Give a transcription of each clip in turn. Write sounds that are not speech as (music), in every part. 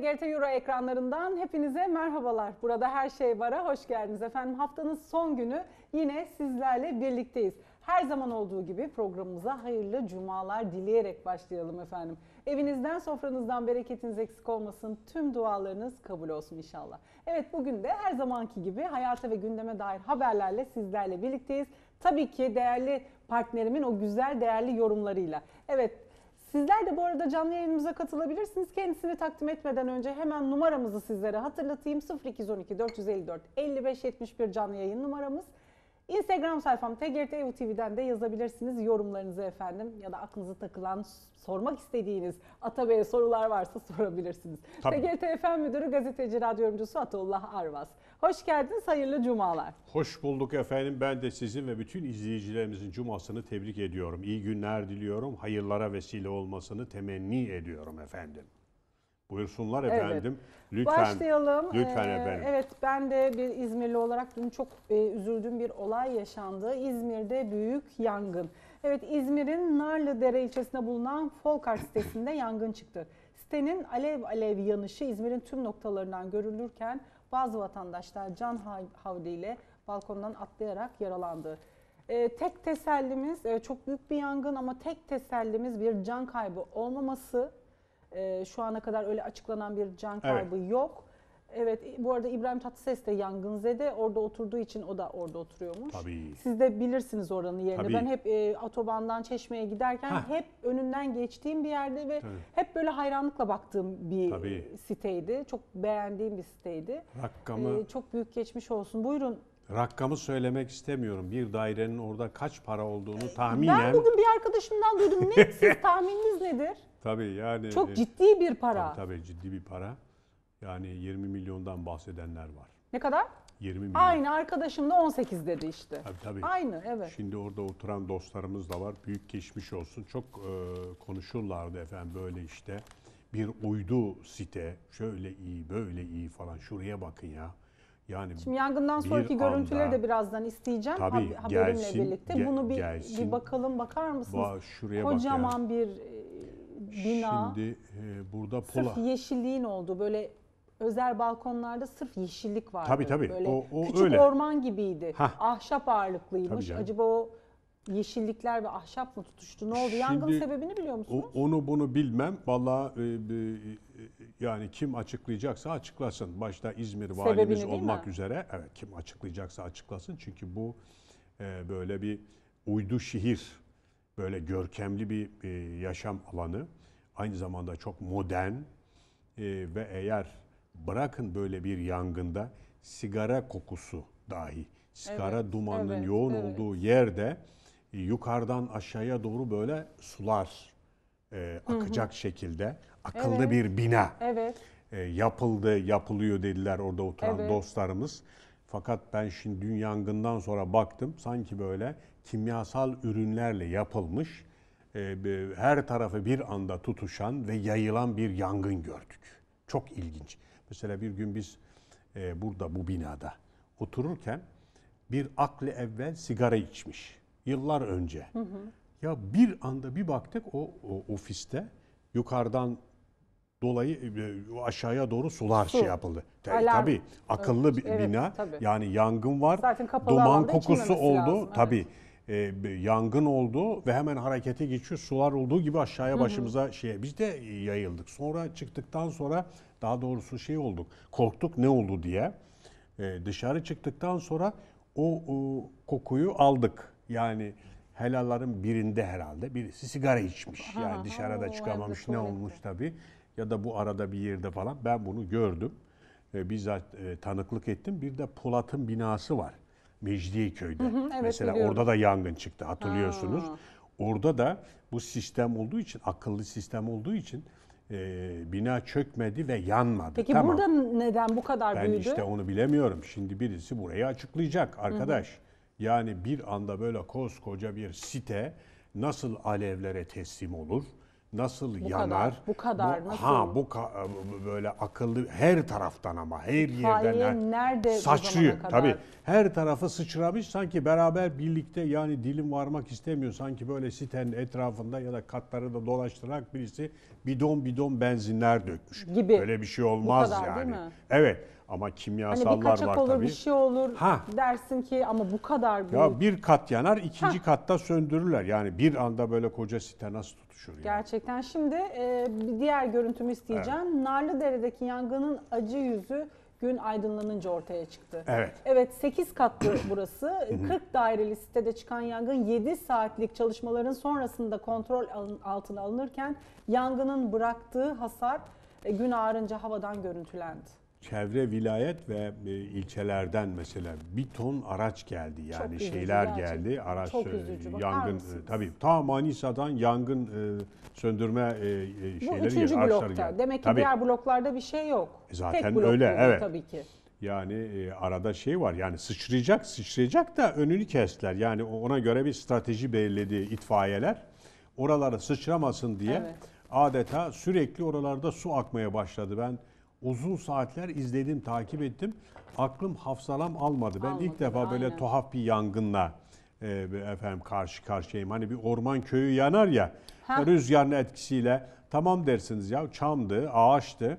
TGRT Euro ekranlarından hepinize merhabalar. Burada her şey vara hoş geldiniz efendim. Haftanın son günü yine sizlerle birlikteyiz. Her zaman olduğu gibi programımıza hayırlı cumalar dileyerek başlayalım efendim. Evinizden, sofranızdan bereketiniz eksik olmasın. Tüm dualarınız kabul olsun inşallah. Evet bugün de her zamanki gibi hayata ve gündeme dair haberlerle sizlerle birlikteyiz. Tabii ki değerli partnerimin o güzel değerli yorumlarıyla. Evet Sizler de bu arada canlı yayınımıza katılabilirsiniz. Kendisini takdim etmeden önce hemen numaramızı sizlere hatırlatayım. 0212 454 5571 canlı yayın numaramız. Instagram sayfam TGRT TV'den de yazabilirsiniz yorumlarınızı efendim ya da aklınıza takılan sormak istediğiniz Atabey'e sorular varsa sorabilirsiniz. Tabii. TGRT FM Müdürü gazeteci radyo yorumcusu Ataullah Arvas. Hoş geldiniz, hayırlı cumalar. Hoş bulduk efendim. Ben de sizin ve bütün izleyicilerimizin cumasını tebrik ediyorum. İyi günler diliyorum. Hayırlara vesile olmasını temenni ediyorum efendim. Buyursunlar efendim. Evet. Lütfen. Başlayalım. Lütfen ee, efendim. Evet ben de bir İzmirli olarak dün çok e, üzüldüğüm bir olay yaşandı. İzmir'de büyük yangın. Evet İzmir'in Narlıdere ilçesinde bulunan Folkar sitesinde yangın çıktı. Sitenin alev alev yanışı İzmir'in tüm noktalarından görülürken bazı vatandaşlar can havliyle balkondan atlayarak yaralandı. E, tek tesellimiz e, çok büyük bir yangın ama tek tesellimiz bir can kaybı olmaması. E, şu ana kadar öyle açıklanan bir can kaybı evet. yok. Evet bu arada İbrahim Tatlıses de yangınzede orada oturduğu için o da orada oturuyormuş. Tabii. Siz de bilirsiniz oranın yerini. Tabii. Ben hep e, otobandan Çeşme'ye giderken Heh. hep önünden geçtiğim bir yerde ve Tabii. hep böyle hayranlıkla baktığım bir Tabii. E, siteydi. Çok beğendiğim bir siteydi. Rakamı ee, çok büyük geçmiş olsun. Buyurun rakamı söylemek istemiyorum. Bir dairenin orada kaç para olduğunu e, tahminen... Ben bugün bir arkadaşımdan duydum. Ne (laughs) siz tahmininiz nedir? Tabii yani... Çok e, ciddi bir para. Tabii, tabii ciddi bir para. Yani 20 milyondan bahsedenler var. Ne kadar? 20 milyon. Aynı arkadaşım da 18 dedi işte. Tabii tabii. Aynı evet. Şimdi orada oturan dostlarımız da var. Büyük geçmiş olsun. Çok e, konuşurlardı efendim böyle işte. Bir uydu site. Şöyle iyi, böyle iyi falan. Şuraya bakın ya. Yani Şimdi yangından sonraki görüntüleri de birazdan isteyeceğim tabii, haberimle gelsin, birlikte. Ge, Bunu bir, gelsin, bir bakalım bakar mısınız? Ba, şuraya Kocaman bak ya. bir e, bina. Şimdi e, burada Pola. Sırf yeşilliğin olduğu böyle özel balkonlarda sırf yeşillik vardı. Tabii tabii. Böyle o, o küçük öyle. orman gibiydi. Hah. Ahşap ağırlıklıymış. Acaba o yeşillikler ve ahşap mı tutuştu? Ne oldu? Yangın sebebini biliyor musunuz? O, onu bunu bilmem. Valla e, e, e, yani kim açıklayacaksa açıklasın. Başta İzmir Sebebini olmak mi? üzere. Evet kim açıklayacaksa açıklasın. Çünkü bu e, böyle bir uydu şehir. Böyle görkemli bir e, yaşam alanı. Aynı zamanda çok modern e, ve eğer bırakın böyle bir yangında sigara kokusu dahi sigara evet, dumanının evet, yoğun evet. olduğu yerde e, yukarıdan aşağıya doğru böyle sular e, akacak hı hı. şekilde akıllı evet. bir bina evet. e, yapıldı yapılıyor dediler orada oturan evet. dostlarımız. Fakat ben şimdi dün yangından sonra baktım sanki böyle kimyasal ürünlerle yapılmış e, her tarafı bir anda tutuşan ve yayılan bir yangın gördük. Çok ilginç. Mesela bir gün biz e, burada bu binada otururken bir akli evvel sigara içmiş. Yıllar önce. Hı hı. Ya bir anda bir baktık o, o ofiste yukarıdan dolayı e, e, aşağıya doğru sular Su. şey yapıldı. Alarm. Tabii akıllı evet, bir bina. tabii. Yani yangın var. Zaten kapalı duman kokusu oldu. Lazım, evet e, yangın oldu ve hemen harekete geçiyor. Sular olduğu gibi aşağıya başımıza hı hı. şeye biz de yayıldık. Sonra çıktıktan sonra daha doğrusu şey olduk. Korktuk ne oldu diye. E, dışarı çıktıktan sonra o, o kokuyu aldık. Yani helalların birinde herhalde birisi sigara içmiş. Yani dışarıda çıkamamış ne olmuş tabii. Ya da bu arada bir yerde falan ben bunu gördüm. E, bizzat e, tanıklık ettim. Bir de Polat'ın binası var. Mecidiyeköy'de. Hı evet, Mesela biliyorum. orada da yangın çıktı hatırlıyorsunuz. Ha. Orada da bu sistem olduğu için, akıllı sistem olduğu için e, bina çökmedi ve yanmadı. Peki tamam. burada neden bu kadar ben büyüdü? Ben işte onu bilemiyorum. Şimdi birisi burayı açıklayacak arkadaş. Yani bir anda böyle koskoca bir site nasıl alevlere teslim olur? nasıl bu yanar? Kadar, bu kadar bu, nasıl? Ha bu ka- e, böyle akıllı her taraftan ama her yerden her, nerede saçıyor kadar? tabii. Her tarafı sıçramış sanki beraber birlikte yani dilim varmak istemiyor sanki böyle sitenin etrafında ya da katları da dolaştırarak birisi bidon bidon benzinler dökmüş. Gibi. Böyle bir şey olmaz bu kadar, yani. Değil mi? Evet. Ama kimyasallar hani bir kaçak var olur, tabii. bir şey olur ha. dersin ki ama bu kadar büyük. Ya bir kat yanar ikinci ha. katta söndürürler. Yani bir anda böyle koca site nasıl tutuşur? Yani? Gerçekten şimdi e, bir diğer görüntümü isteyeceğim. Evet. Narlıdere'deki yangının acı yüzü gün aydınlanınca ortaya çıktı. Evet. Evet 8 katlı (coughs) burası. 40 daireli sitede çıkan yangın 7 saatlik çalışmaların sonrasında kontrol altına alınırken yangının bıraktığı hasar e, gün ağarınca havadan görüntülendi çevre vilayet ve e, ilçelerden mesela bir ton araç geldi. Yani Çok şeyler üzücü, geldi. Araç Çok e, üzücü, yangın e, tabii ta Manisa'dan yangın söndürme şeyleri Bu üçüncü geldi. blokta. Geldi. Demek ki tabii. diğer bloklarda bir şey yok. Zaten Tek öyle evet. Tabii ki. Yani arada şey var yani sıçrayacak sıçrayacak da önünü kestiler. Yani ona göre bir strateji belirledi itfaiyeler. Oralara sıçramasın diye evet. adeta sürekli oralarda su akmaya başladı. Ben uzun saatler izledim, takip ettim. Aklım hafsalam almadı. Ben almadı, ilk defa aynen. böyle tuhaf bir yangınla e, efendim karşı karşıyayım. Hani bir orman köyü yanar ya ha. rüzgarın etkisiyle tamam dersiniz ya çamdı, ağaçtı.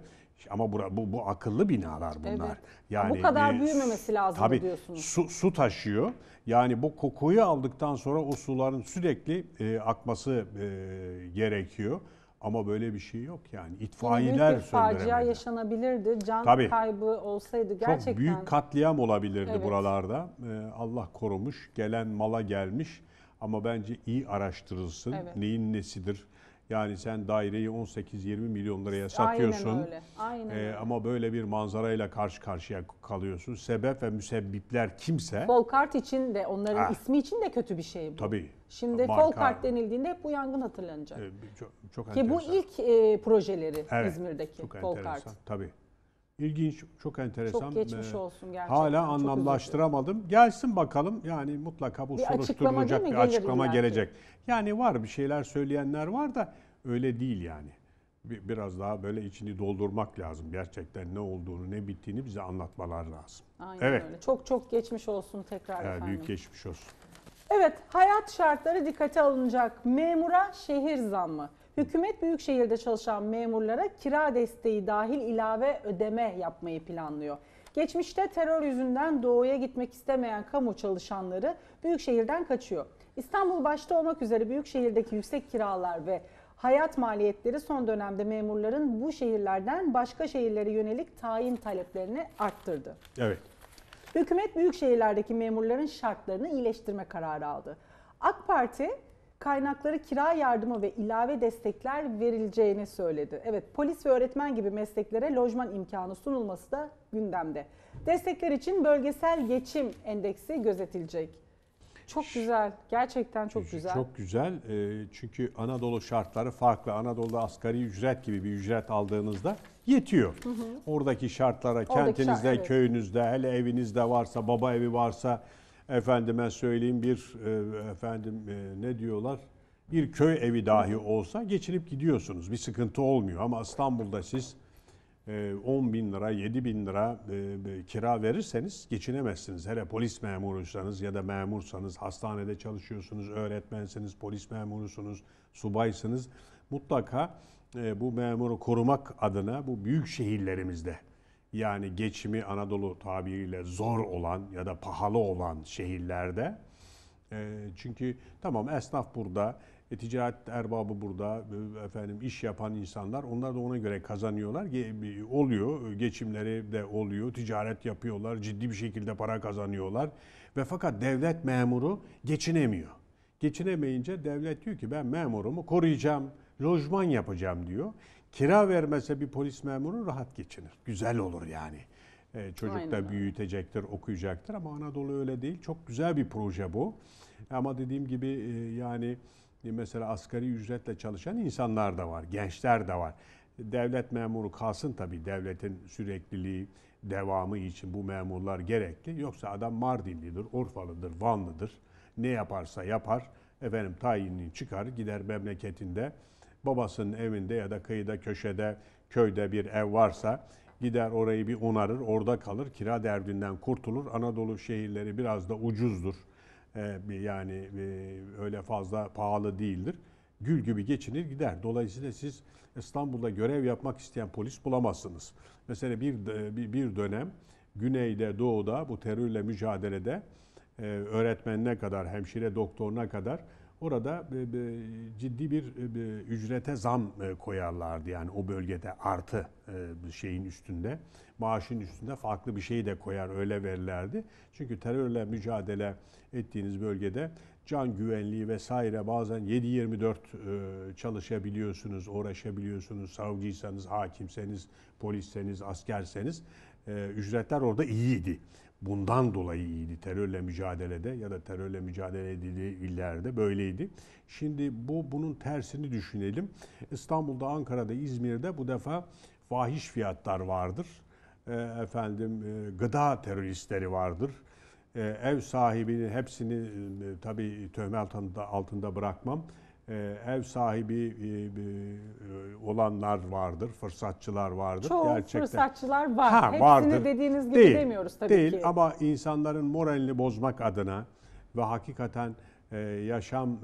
Ama bu, bu, bu akıllı binalar bunlar. Evet. Yani bu kadar e, büyümemesi lazım tabii, diyorsunuz. Su, su taşıyor. Yani bu kokuyu aldıktan sonra o suların sürekli e, akması e, gerekiyor. Ama böyle bir şey yok yani. İtfaiyeler büyük bir facia yaşanabilirdi. Can Tabii. kaybı olsaydı gerçekten. Çok büyük katliam olabilirdi Evet. buralarda. Ee, Allah korumuş. Gelen mala gelmiş. Ama bence iyi araştırılsın. Evet. Neyin nesidir? Yani sen daireyi 18-20 milyon liraya satıyorsun. Aynen öyle. Aynen Ee, ama böyle bir manzarayla karşı karşıya kalıyorsun. Sebep ve müsebbipler kimse. Volkart için de onların ha. Ah. ismi için de kötü bir şey bu. Tabii. Şimdi Volkart denildiğinde hep bu yangın hatırlanacak. Ee, çok, çok Ki bu ilk e, projeleri evet, İzmir'deki Volkart. Tabii. İlginç, çok enteresan. Çok geçmiş ee, olsun gerçekten. Hala çok anlamlaştıramadım. Üzüldüm. Gelsin bakalım yani mutlaka bu bir soruşturulacak açıklama bir açıklama yani. gelecek. Yani var bir şeyler söyleyenler var da öyle değil yani. Biraz daha böyle içini doldurmak lazım. Gerçekten ne olduğunu, ne bittiğini bize anlatmalar lazım. Aynen evet. öyle. Çok çok geçmiş olsun tekrar evet, efendim. Büyük geçmiş olsun. Evet, hayat şartları dikkate alınacak. Memura şehir zammı. Hükümet Büyükşehir'de çalışan memurlara kira desteği dahil ilave ödeme yapmayı planlıyor. Geçmişte terör yüzünden doğuya gitmek istemeyen kamu çalışanları Büyükşehir'den kaçıyor. İstanbul başta olmak üzere Büyükşehir'deki yüksek kiralar ve hayat maliyetleri son dönemde memurların bu şehirlerden başka şehirlere yönelik tayin taleplerini arttırdı. Evet. Hükümet büyük şehirlerdeki memurların şartlarını iyileştirme kararı aldı. AK Parti kaynakları kira yardımı ve ilave destekler verileceğini söyledi. Evet polis ve öğretmen gibi mesleklere lojman imkanı sunulması da gündemde. Destekler için bölgesel geçim endeksi gözetilecek. Çok güzel. Gerçekten çok güzel. Çok güzel. Ee, çünkü Anadolu şartları farklı. Anadolu'da asgari ücret gibi bir ücret aldığınızda yetiyor. Hı hı. Oradaki şartlara, Oradaki kentinizde, şart, evet. köyünüzde, hele evinizde varsa, baba evi varsa, efendime söyleyeyim bir e, efendim e, ne diyorlar bir köy evi dahi olsa geçinip gidiyorsunuz. Bir sıkıntı olmuyor ama İstanbul'da siz 10 e, bin lira, 7 bin lira kira verirseniz geçinemezsiniz. Hele polis memuruysanız ya da memursanız, hastanede çalışıyorsunuz, öğretmensiniz, polis memurusunuz, subaysınız. Mutlaka bu memuru korumak adına bu büyük şehirlerimizde yani geçimi Anadolu tabiriyle zor olan ya da pahalı olan şehirlerde ee, çünkü tamam esnaf burada, e, ticaret erbabı burada, e, efendim iş yapan insanlar onlar da ona göre kazanıyorlar. Oluyor, geçimleri de oluyor, ticaret yapıyorlar, ciddi bir şekilde para kazanıyorlar. Ve fakat devlet memuru geçinemiyor. Geçinemeyince devlet diyor ki ben memurumu koruyacağım, lojman yapacağım diyor. Kira vermese bir polis memuru rahat geçinir. Güzel olur yani. Ee, çocuk Aynen. da büyütecektir, okuyacaktır ama Anadolu öyle değil. Çok güzel bir proje bu. Ama dediğim gibi e, yani e, mesela asgari ücretle çalışan insanlar da var, gençler de var. Devlet memuru kalsın tabii devletin sürekliliği, devamı için bu memurlar gerekli. Yoksa adam Mardinlidir, Urfalıdır, Vanlıdır. Ne yaparsa yapar, efendim tayinini çıkar, gider memleketinde babasının evinde ya da kıyıda, köşede, köyde bir ev varsa gider orayı bir onarır, orada kalır, kira derdinden kurtulur. Anadolu şehirleri biraz da ucuzdur. Ee, yani e, öyle fazla pahalı değildir. Gül gibi geçinir gider. Dolayısıyla siz İstanbul'da görev yapmak isteyen polis bulamazsınız. Mesela bir e, bir dönem güneyde, doğuda bu terörle mücadelede e, öğretmenine kadar, hemşire doktoruna kadar Orada e, ciddi bir e, ücrete zam e, koyarlardı. Yani o bölgede artı şeyin üstünde, maaşın üstünde farklı bir şey de koyar öyle verirlerdi. Çünkü terörle mücadele ettiğiniz bölgede can güvenliği vesaire bazen 7-24 çalışabiliyorsunuz, uğraşabiliyorsunuz. Savcıysanız, hakimseniz, polisseniz, askerseniz ücretler orada iyiydi bundan dolayı iyiydi terörle mücadelede ya da terörle mücadele edildiği illerde böyleydi. Şimdi bu bunun tersini düşünelim. İstanbul'da, Ankara'da, İzmir'de bu defa fahiş fiyatlar vardır. Ee, efendim e, gıda teröristleri vardır. Ee, ev sahibinin hepsini e, tabii töhmet altında, altında bırakmam ee, ev sahibi e, e, olanlar vardır, fırsatçılar vardır. Çoğu Gerçekten. fırsatçılar var. Ha, Hepsini vardır. dediğiniz gibi değil, demiyoruz tabii değil. ki. Değil ama insanların moralini bozmak adına ve hakikaten e, yaşam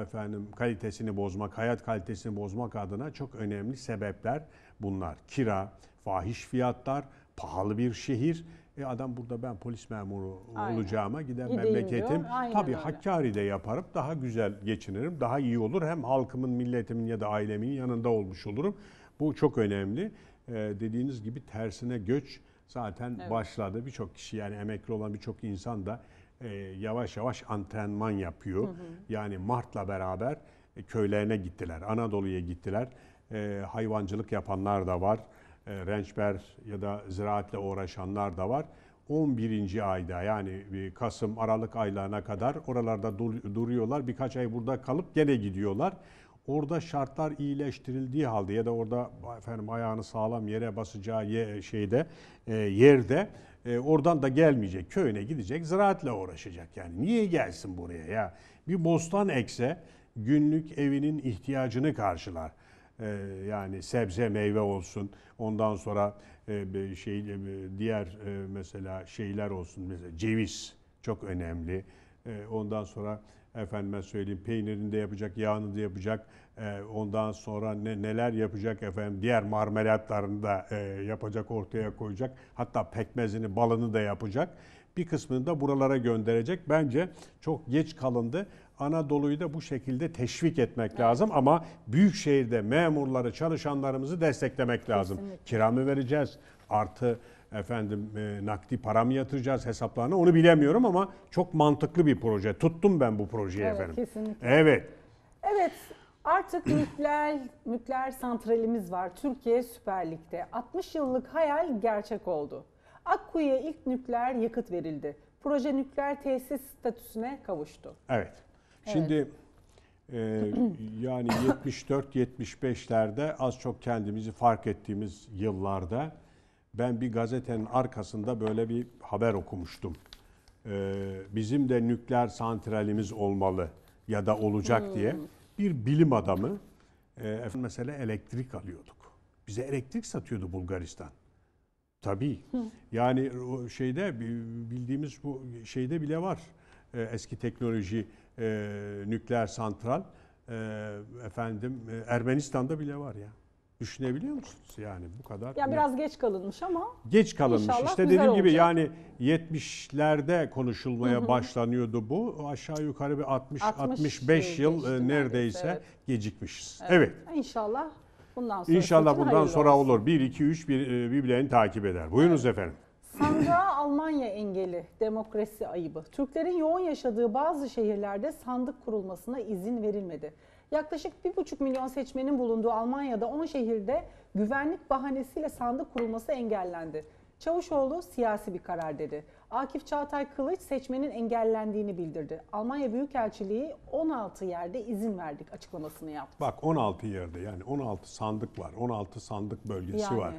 efendim kalitesini bozmak, hayat kalitesini bozmak adına çok önemli sebepler bunlar. Kira, fahiş fiyatlar, pahalı bir şehir e adam burada ben polis memuru Aynen. olacağıma gider Gideyim memleketim. Tabii öyle. Hakkari'de yaparım. Daha güzel geçinirim. Daha iyi olur. Hem halkımın, milletimin ya da ailemin yanında olmuş olurum. Bu çok önemli. Ee, dediğiniz gibi tersine göç zaten evet. başladı. Birçok kişi yani emekli olan birçok insan da e, yavaş yavaş antrenman yapıyor. Hı hı. Yani Mart'la beraber e, köylerine gittiler. Anadolu'ya gittiler. E, hayvancılık yapanlar da var e, rençber ya da ziraatle uğraşanlar da var. 11. ayda yani e, Kasım Aralık aylarına kadar oralarda duruyorlar. Birkaç ay burada kalıp gene gidiyorlar. Orada şartlar iyileştirildiği halde ya da orada efendim ayağını sağlam yere basacağı ye, şeyde e, yerde e, oradan da gelmeyecek. Köyüne gidecek, ziraatle uğraşacak. Yani niye gelsin buraya ya? Bir bostan ekse günlük evinin ihtiyacını karşılar. Ee, yani sebze meyve olsun ondan sonra e, şey e, diğer e, mesela şeyler olsun mesela ceviz çok önemli ondan sonra efendime söyleyeyim peynirinde yapacak yağını da yapacak ondan sonra ne, neler yapacak efendim diğer marmelatlarını da yapacak ortaya koyacak hatta pekmezini balını da yapacak bir kısmını da buralara gönderecek. Bence çok geç kalındı. Anadolu'yu da bu şekilde teşvik etmek evet. lazım ama büyük şehirde memurları, çalışanlarımızı desteklemek lazım. Kesinlikle. Kiramı vereceğiz. Artı efendim e, nakdi para mı yatıracağız hesaplarına onu bilemiyorum ama çok mantıklı bir proje. Tuttum ben bu projeyi evet, efendim. Kesinlikle. Evet. Evet. Artık nükleer, nükleer santralimiz var Türkiye Süper Lig'de. 60 yıllık hayal gerçek oldu. Akkuyu'ya ilk nükleer yakıt verildi. Proje nükleer tesis statüsüne kavuştu. Evet. Şimdi e, (clears throat) yani 74-75'lerde az çok kendimizi fark ettiğimiz yıllarda ben bir gazetenin arkasında böyle bir haber okumuştum. E, bizim de nükleer santralimiz olmalı ya da olacak hmm. diye bir bilim adamı e, mesela elektrik alıyorduk. Bize elektrik satıyordu Bulgaristan. Tabii. Yani şeyde bildiğimiz bu şeyde bile var. E, eski teknoloji e, nükleer santral e, efendim e, Ermenistan'da bile var ya. Düşünebiliyor musunuz yani bu kadar? Ya biraz geç kalınmış ama. Geç kalınmış. İşte dediğim olacak. gibi yani 70'lerde konuşulmaya hı hı. başlanıyordu bu. Aşağı yukarı bir 60 65 yıl e, neredeyse, neredeyse evet. gecikmişiz. Evet. evet. İnşallah bundan sonra. İnşallah bundan sonra olur. olur. 1 2 3 bir, birbirlerini e, takip eder. Buyurunuz evet. efendim. Sandığa Almanya engeli, demokrasi ayıbı. Türklerin yoğun yaşadığı bazı şehirlerde sandık kurulmasına izin verilmedi. Yaklaşık 1,5 milyon seçmenin bulunduğu Almanya'da 10 şehirde güvenlik bahanesiyle sandık kurulması engellendi. Çavuşoğlu siyasi bir karar dedi. Akif Çağatay Kılıç seçmenin engellendiğini bildirdi. Almanya Büyükelçiliği 16 yerde izin verdik açıklamasını yaptı. Bak 16 yerde yani 16 sandık var. 16 sandık bölgesi Yani. var.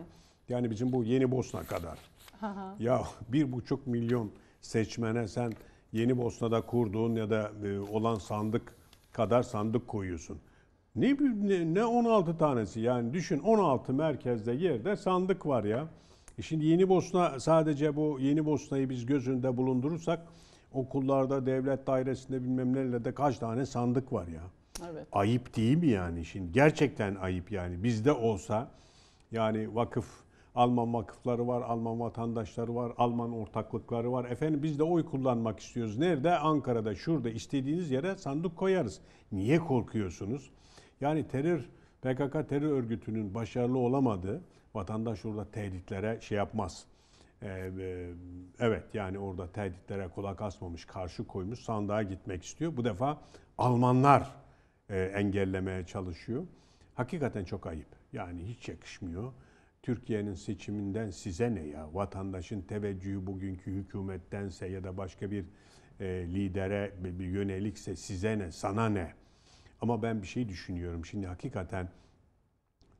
Yani bizim bu Yeni Bosna kadar. (laughs) ya bir buçuk milyon seçmene sen Yeni Bosna'da kurduğun ya da e, olan sandık kadar sandık koyuyorsun. Ne, ne, ne 16 tanesi yani düşün 16 merkezde yerde sandık var ya. E şimdi Yeni Bosna sadece bu Yeni Bosna'yı biz gözünde bulundurursak okullarda, devlet dairesinde bilmem nelerde kaç tane sandık var ya. Evet. Ayıp değil mi yani şimdi? Gerçekten ayıp yani. Bizde olsa yani vakıf Alman vakıfları var, Alman vatandaşları var, Alman ortaklıkları var. Efendim biz de oy kullanmak istiyoruz. Nerede? Ankara'da, şurada istediğiniz yere sandık koyarız. Niye korkuyorsunuz? Yani terör PKK terör örgütünün başarılı olamadığı vatandaş orada tehditlere şey yapmaz. Ee, e, evet yani orada tehditlere kulak asmamış, karşı koymuş, sandığa gitmek istiyor. Bu defa Almanlar e, engellemeye çalışıyor. Hakikaten çok ayıp. Yani hiç yakışmıyor. Türkiye'nin seçiminden size ne ya? Vatandaşın teveccühü bugünkü hükümettense ya da başka bir e, lidere bir yönelikse size ne, sana ne? Ama ben bir şey düşünüyorum. Şimdi hakikaten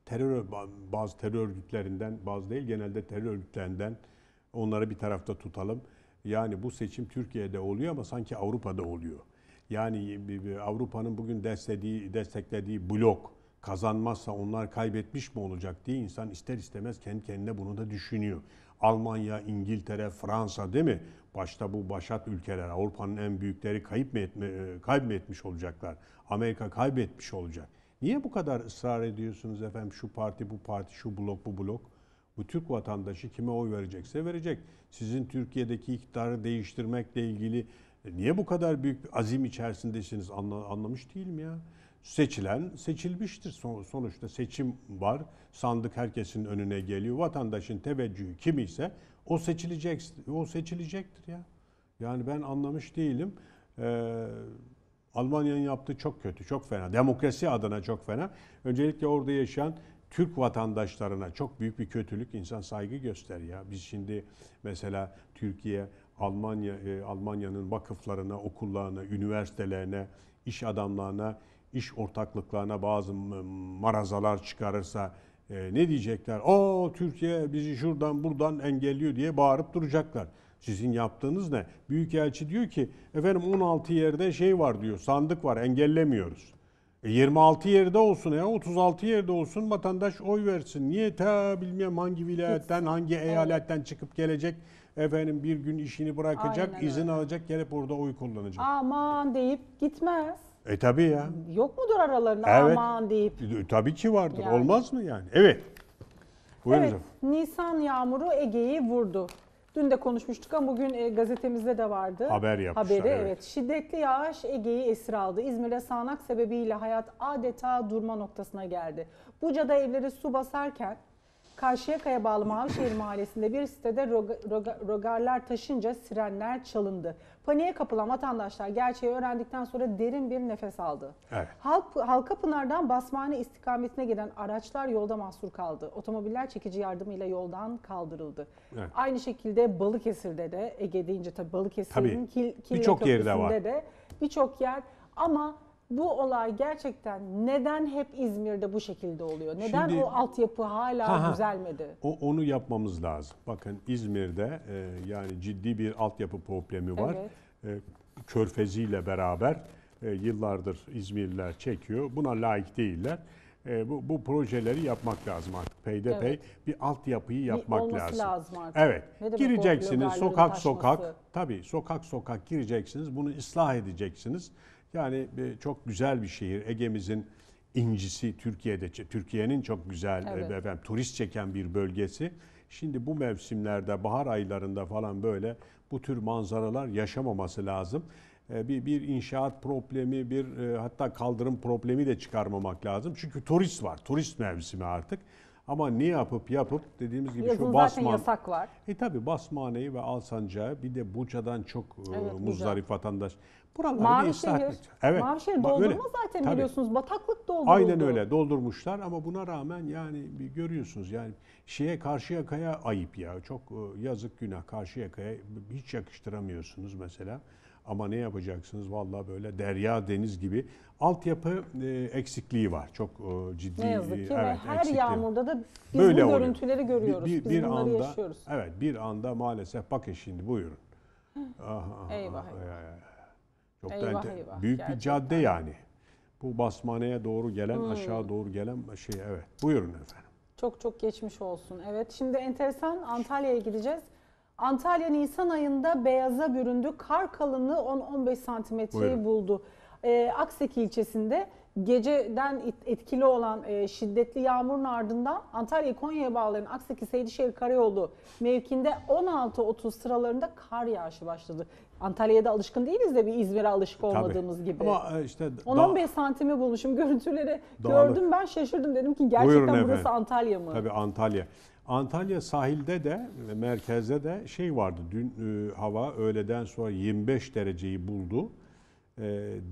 terör bazı terör örgütlerinden, bazı değil genelde terör örgütlerinden onları bir tarafta tutalım. Yani bu seçim Türkiye'de oluyor ama sanki Avrupa'da oluyor. Yani Avrupa'nın bugün desteklediği, desteklediği blok kazanmazsa onlar kaybetmiş mi olacak diye insan ister istemez kendi kendine bunu da düşünüyor. Almanya, İngiltere, Fransa değil mi? Başta bu başat ülkeler, Avrupa'nın en büyükleri kayıp mı etme, e, kaybetmiş olacaklar. Amerika kaybetmiş olacak. Niye bu kadar ısrar ediyorsunuz efendim şu parti, bu parti, şu blok, bu blok? Bu Türk vatandaşı kime oy verecekse verecek. Sizin Türkiye'deki iktidarı değiştirmekle ilgili e, niye bu kadar büyük azim içerisindesiniz anlamış değilim ya seçilen seçilmiştir. sonuçta seçim var. Sandık herkesin önüne geliyor. Vatandaşın teveccühü kim ise o seçilecek o seçilecektir ya. Yani ben anlamış değilim. Ee, Almanya'nın yaptığı çok kötü, çok fena. Demokrasi adına çok fena. Öncelikle orada yaşayan Türk vatandaşlarına çok büyük bir kötülük. insan saygı göster ya. Biz şimdi mesela Türkiye, Almanya, e, Almanya'nın vakıflarına, okullarına, üniversitelerine, iş adamlarına iş ortaklıklarına bazı marazalar çıkarırsa e, ne diyecekler? O Türkiye bizi şuradan buradan engelliyor diye bağırıp duracaklar. Sizin yaptığınız ne? Büyükelçi diyor ki efendim 16 yerde şey var diyor sandık var engellemiyoruz. E 26 yerde olsun ya 36 yerde olsun vatandaş oy versin. Niye ta bilmem hangi vilayetten hangi eyaletten çıkıp gelecek efendim bir gün işini bırakacak Aynen izin alacak gelip orada oy kullanacak. Aman deyip gitmez. E tabii ya. Yok mudur aralarında evet. aman deyip? E, tabii ki vardır. Yani. Olmaz mı yani? Evet. Buyurun evet, Nisan yağmuru Ege'yi vurdu. Dün de konuşmuştuk ama bugün e, gazetemizde de vardı. Haber yapmışlar. Haberi, evet. evet. Şiddetli yağış Ege'yi esir aldı. İzmir'e sağanak sebebiyle hayat adeta durma noktasına geldi. Buca'da evleri su basarken Karşıyaka'ya bağlı Mavişehir Mahallesi'nde bir sitede roga, roga, rogarlar taşınca sirenler çalındı. Paniğe kapılan vatandaşlar gerçeği öğrendikten sonra derin bir nefes aldı. Evet. Halk, Halkapınar'dan Basmane istikametine giden araçlar yolda mahsur kaldı. Otomobiller çekici yardımıyla yoldan kaldırıldı. Evet. Aynı şekilde Balıkesir'de de, Ege deyince tabii Balıkesir'in tabii. Kil, Kil de birçok yer ama bu olay gerçekten neden hep İzmir'de bu şekilde oluyor? Neden Şimdi- o altyapı hala Ha, düzelmedi? O, onu yapmamız lazım. Bakın İzmir'de e, yani ciddi bir altyapı problemi var. E, körfeziyle beraber e, yıllardır İzmirliler çekiyor. Buna layık değiller. E, bu, bu projeleri yapmak lazım artık. Peydepey Evet. bir altyapıyı Bir yapmak olması lazım. artık. Evet. Gireceksiniz sokak taşması? sokak. Tabii sokak sokak gireceksiniz. Bunu ıslah edeceksiniz. Yani e, çok güzel bir şehir. Ege'mizin incisi Türkiye'de. Türkiye'nin çok güzel e, evet. efendim turist çeken bir bölgesi. Şimdi bu mevsimlerde bahar aylarında falan böyle bu tür manzaralar yaşamaması lazım. E, bir, bir inşaat problemi, bir hatta kaldırım problemi de çıkarmamak lazım. Çünkü turist var, turist mevsimi artık. Ama ne yapıp yapıp dediğimiz gibi Yazın şu basman... yasak var. E tabi Basmane'yi ve Alsancak'ı bir de Buca'dan çok evet, muzdarip vatandaş. Buraları mavi şehir, şey evet. mavi şehir doldurma öyle. zaten Tabii. biliyorsunuz. Bataklık dolduruldu. Aynen öyle doldurmuşlar ama buna rağmen yani görüyorsunuz yani şeye karşı kaya ayıp ya. Çok e, yazık günah Karşı kaya hiç yakıştıramıyorsunuz mesela. Ama ne yapacaksınız? Valla böyle derya deniz gibi altyapı e, eksikliği var. Çok e, ciddi. Ne yazık ki evet, her eksikliği. yağmurda da biz böyle bu görüntüleri görüyoruz. Bir, bir, biz bir bunları anda, yaşıyoruz. Evet bir anda maalesef bakın şimdi buyurun. (laughs) Aha, aha, eyvah. eyvah. eyvah. Yok, eyvah, eyvah, büyük gerçekten. bir cadde yani. Bu basmaneye doğru gelen, hmm. aşağı doğru gelen şey evet. Buyurun efendim. Çok çok geçmiş olsun. Evet şimdi enteresan Antalya'ya gideceğiz. Antalya Nisan ayında beyaza büründü. Kar kalınlığı 10-15 santimetreyi buldu. Ee, Akseki ilçesinde geceden etkili olan e, şiddetli yağmurun ardından Antalya Konya'ya bağlayan Aksaki Seydişehir Karayolu mevkinde 16.30 sıralarında kar yağışı başladı. Antalya'da alışkın değiliz de bir İzmir'e alışık olmadığımız Tabii. gibi. Ama e, işte 10-15 santimi bulmuşum (laughs) görüntüleri Dağlık. gördüm ben şaşırdım dedim ki gerçekten Buyurun burası efendim. Antalya mı? Tabii Antalya. Antalya sahilde de merkezde de şey vardı dün e, hava öğleden sonra 25 dereceyi buldu. E,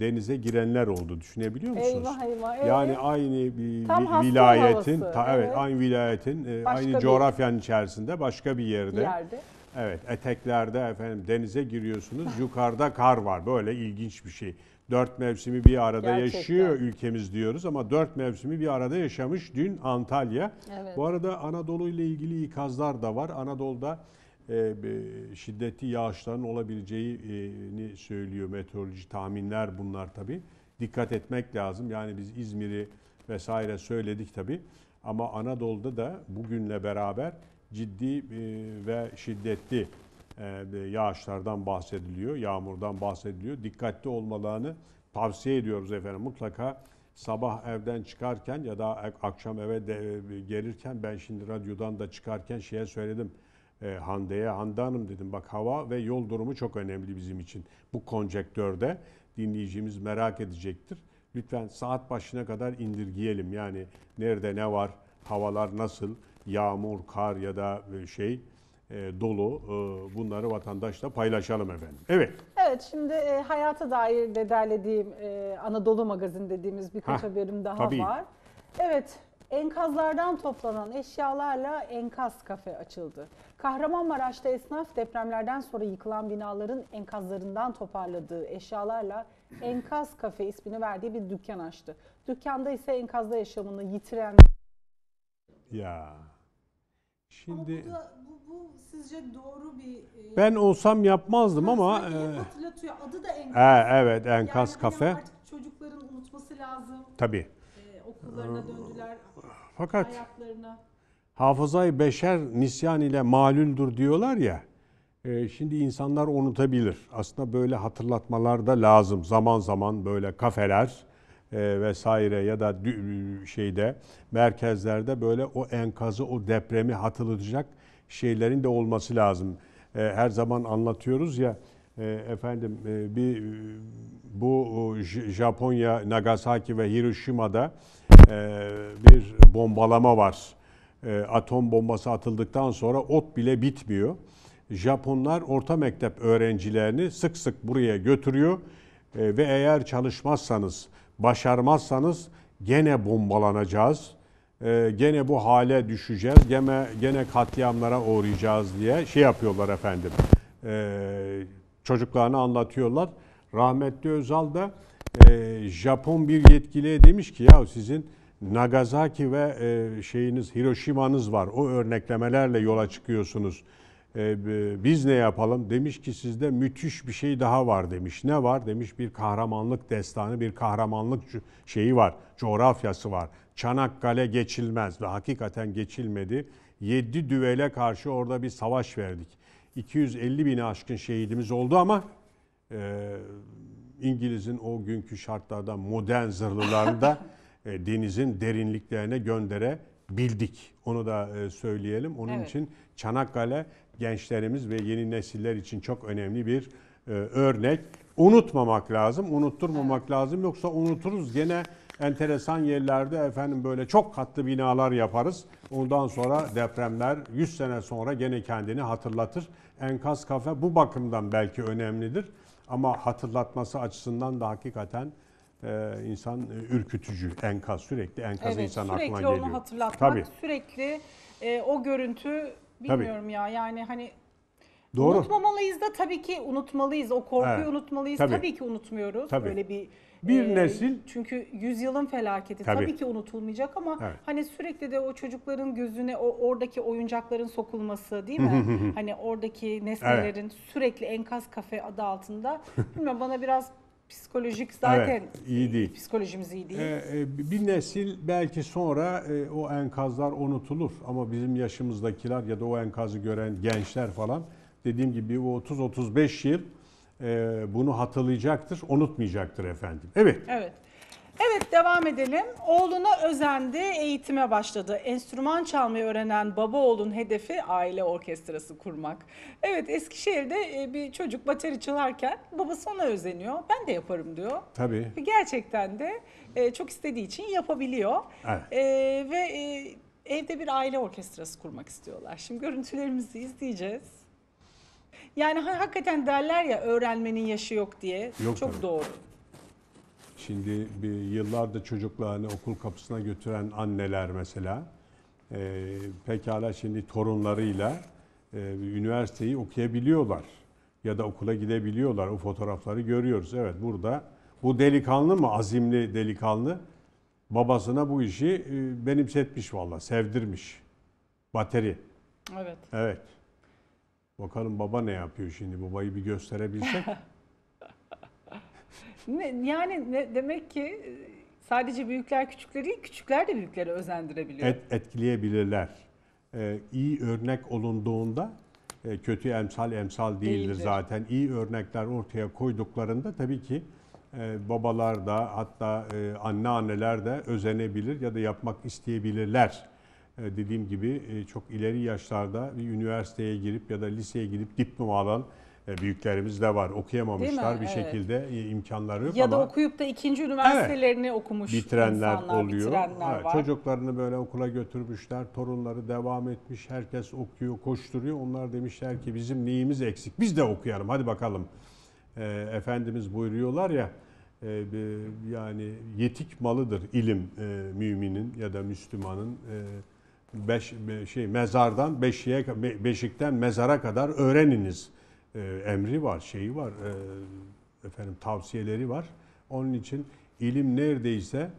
denize girenler oldu düşünebiliyor musunuz? Eyvah eyvah. Evet. Yani aynı bir vi- vilayetin, ta, evet, evet. aynı vilayetin, e, Başka aynı bir- coğrafyanın içerisinde başka bir yerde. Yerde. Evet, eteklerde efendim denize giriyorsunuz. (laughs) Yukarıda kar var. Böyle ilginç bir şey. Dört mevsimi bir arada Gerçekten. yaşıyor ülkemiz diyoruz ama dört mevsimi bir arada yaşamış dün Antalya. Evet. Bu arada Anadolu ile ilgili ikazlar da var. Anadolu'da e, şiddetli yağışların olabileceğini söylüyor meteoroloji tahminler bunlar tabi. Dikkat etmek lazım. Yani biz İzmir'i vesaire söyledik tabi. Ama Anadolu'da da bugünle beraber ciddi e, ve şiddetli e, yağışlardan bahsediliyor, yağmurdan bahsediliyor. Dikkatli olmalarını tavsiye ediyoruz efendim. Mutlaka sabah evden çıkarken ya da akşam eve de gelirken ben şimdi radyodan da çıkarken şeye söyledim e, Hande'ye. Hande Hanım dedim bak hava ve yol durumu çok önemli bizim için. Bu konjektörde dinleyicimiz merak edecektir. Lütfen saat başına kadar indirgeyelim. Yani nerede ne var, havalar nasıl, yağmur, kar ya da e, şey e, dolu bunları vatandaşla paylaşalım efendim. Evet. Evet şimdi e, hayata dair de Anadolu Magazin dediğimiz birkaç ha, haberim daha tabii. var. Evet Enkazlardan toplanan eşyalarla enkaz kafe açıldı. Kahramanmaraş'ta esnaf depremlerden sonra yıkılan binaların enkazlarından toparladığı eşyalarla Enkaz Kafe ismini verdiği bir dükkan açtı. Dükkanda ise enkazda yaşamını yitiren... Ya. Şimdi Ama bu, da, bu, bu sizce doğru bir... e, ben olsam yapmazdım ama e, hatırlatıyor. Adı da enkaz. e, evet enkaz Yani kafe. Artık çocukların unutması lazım. Tabii. E, okullarına ee, döndüler. Fakat hayatlarına... hafızayı beşer nisyan ile malüldür diyorlar ya. E, şimdi insanlar unutabilir. Aslında böyle hatırlatmalar da lazım. Zaman zaman böyle kafeler e, vesaire ya da şeyde merkezlerde böyle o enkazı, o depremi hatırlatacak şeylerin de olması lazım. E, her zaman anlatıyoruz ya e, efendim e, bir e, bu Japonya Nagasaki ve Hiroşima'da bir bombalama var. Atom bombası atıldıktan sonra ot bile bitmiyor. Japonlar orta mektep öğrencilerini sık sık buraya götürüyor ve eğer çalışmazsanız, başarmazsanız gene bombalanacağız. Gene bu hale düşeceğiz, gene, gene katliamlara uğrayacağız diye şey yapıyorlar efendim çocuklarına anlatıyorlar. Rahmetli Özal da e, Japon bir yetkiliye demiş ki ya sizin Nagasaki ve e, şeyiniz Hiroşima'nız var. O örneklemelerle yola çıkıyorsunuz. E, biz ne yapalım? Demiş ki sizde müthiş bir şey daha var demiş. Ne var? Demiş bir kahramanlık destanı, bir kahramanlık şeyi var. Coğrafyası var. Çanakkale geçilmez ve hakikaten geçilmedi. Yedi düvele karşı orada bir savaş verdik. 250 bini aşkın şehidimiz oldu ama e, İngiliz'in o günkü şartlarda modern zırhlılarında (laughs) e, denizin derinliklerine gönderebildik. Onu da e, söyleyelim. Onun evet. için Çanakkale gençlerimiz ve yeni nesiller için çok önemli bir e, örnek. Unutmamak lazım, unutturmamak evet. lazım. Yoksa unuturuz gene enteresan yerlerde efendim böyle çok katlı binalar yaparız. Ondan sonra depremler 100 sene sonra gene kendini hatırlatır. Enkaz kafe bu bakımdan belki önemlidir ama hatırlatması açısından da hakikaten e, insan e, ürkütücü enkaz sürekli enkaz evet, insan aklına geliyor. Sürekli onu hatırlatmak, Tabii. sürekli e, o görüntü bilmiyorum Tabii. ya yani hani Doğru. Unutmamalıyız da tabii ki unutmalıyız. O korkuyu evet. unutmalıyız. Tabii. tabii ki unutmuyoruz. Tabii. Böyle bir bir ee, nesil. Çünkü yüzyılın felaketi tabii, tabii ki unutulmayacak ama evet. hani sürekli de o çocukların gözüne o oradaki oyuncakların sokulması değil mi? (laughs) hani oradaki nesnelerin evet. sürekli enkaz kafe adı altında. Bilmiyorum bana biraz psikolojik zaten evet, iyi değil. Psikolojimiz iyi değil. Ee, e, bir nesil belki sonra e, o enkazlar unutulur ama bizim yaşımızdakiler ya da o enkazı gören gençler falan dediğim gibi o 30-35 yıl ee, bunu hatırlayacaktır, unutmayacaktır efendim. Evet. Evet. Evet devam edelim. Oğluna özendi, eğitime başladı. Enstrüman çalmayı öğrenen baba oğlun hedefi aile orkestrası kurmak. Evet Eskişehir'de e, bir çocuk bateri çalarken babası ona özeniyor. Ben de yaparım diyor. Tabii. gerçekten de e, çok istediği için yapabiliyor. Evet. E, ve evde bir aile orkestrası kurmak istiyorlar. Şimdi görüntülerimizi izleyeceğiz. Yani hakikaten derler ya öğrenmenin yaşı yok diye. Yok Çok tabii. doğru. Şimdi bir yıllarda çocuklarını okul kapısına götüren anneler mesela e, pekala şimdi torunlarıyla e, üniversiteyi okuyabiliyorlar ya da okula gidebiliyorlar. O fotoğrafları görüyoruz. Evet burada bu delikanlı mı azimli delikanlı babasına bu işi e, benimsetmiş valla sevdirmiş. Bateri. Evet. Evet. Bakalım baba ne yapıyor şimdi? Babayı bir gösterebilsek. (laughs) Ne- yani ne, demek ki e, sadece büyükler küçükleri değil, küçükler de büyükleri özendirebiliyor. Et, etkileyebilirler. Ee, iyi örnek olunduğunda e, kötü emsal emsal değildir, Değildir. zaten. İyi örnekler ortaya koyduklarında tabii ki e, babalar da hatta e, anneanneler de özenebilir ya da yapmak isteyebilirler. E, dediğim gibi e, çok ileri yaşlarda bir üniversiteye girip ya da liseye gidip diploma alan e, büyüklerimiz de var. Okuyamamışlar bir evet. şekilde imkanları yok ya ama. Ya da okuyup da ikinci üniversitelerini evet, okumuş bitirenler insanlar, oluyor. Bitirenler evet, var. Çocuklarını böyle okula götürmüşler, torunları devam etmiş, herkes okuyor, koşturuyor. Onlar demişler ki bizim neyimiz eksik, biz de okuyalım hadi bakalım. E, Efendimiz buyuruyorlar ya, e, yani yetik malıdır ilim e, müminin ya da Müslümanın. E, beş, şey mezardan beşiğe beşikten mezara kadar öğreniniz e, emri var, şeyi var. E, efendim tavsiyeleri var. Onun için ilim neredeyse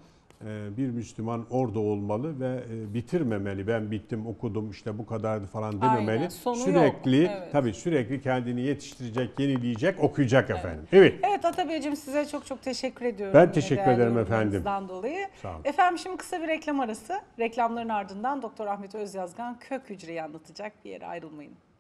e, bir Müslüman orada olmalı ve e, bitirmemeli. Ben bittim, okudum işte bu kadardı falan dememeli. Aynen, sonu sürekli yok. Evet. tabii sürekli kendini yetiştirecek, yenileyecek, okuyacak evet. efendim. Evet. Evet Atabeyciğim size çok çok teşekkür ediyorum. Ben teşekkür ederim efendim. dolayı. Sağ olun. Efendim şimdi kısa bir reklam arası. Reklamların ardından Doktor Ahmet Özyazgan kök hücreyi anlatacak. Bir yere ayrılmayın.